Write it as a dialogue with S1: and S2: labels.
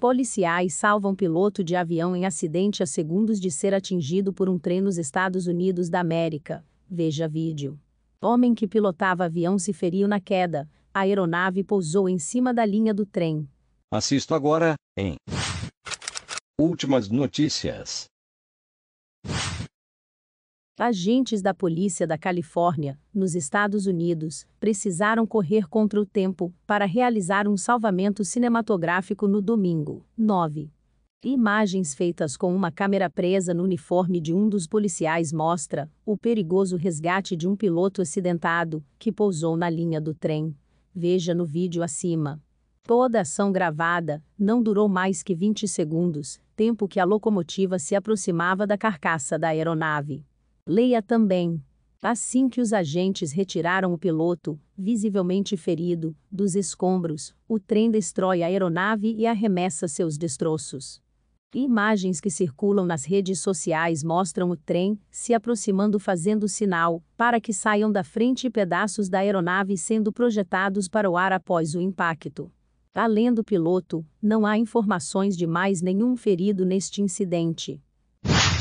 S1: Policiais salvam piloto de avião em acidente a segundos de ser atingido por um trem nos Estados Unidos da América. Veja vídeo. Homem que pilotava avião se feriu na queda. A aeronave pousou em cima da linha do trem.
S2: Assisto agora, em Últimas notícias.
S1: Agentes da polícia da Califórnia, nos Estados Unidos, precisaram correr contra o tempo para realizar um salvamento cinematográfico no domingo. 9. Imagens feitas com uma câmera presa no uniforme de um dos policiais mostra o perigoso resgate de um piloto acidentado que pousou na linha do trem. Veja no vídeo acima. Toda a ação gravada não durou mais que 20 segundos, tempo que a locomotiva se aproximava da carcaça da aeronave. Leia também. Assim que os agentes retiraram o piloto, visivelmente ferido, dos escombros, o trem destrói a aeronave e arremessa seus destroços. Imagens que circulam nas redes sociais mostram o trem se aproximando fazendo sinal para que saiam da frente pedaços da aeronave sendo projetados para o ar após o impacto. Além do piloto, não há informações de mais nenhum ferido neste incidente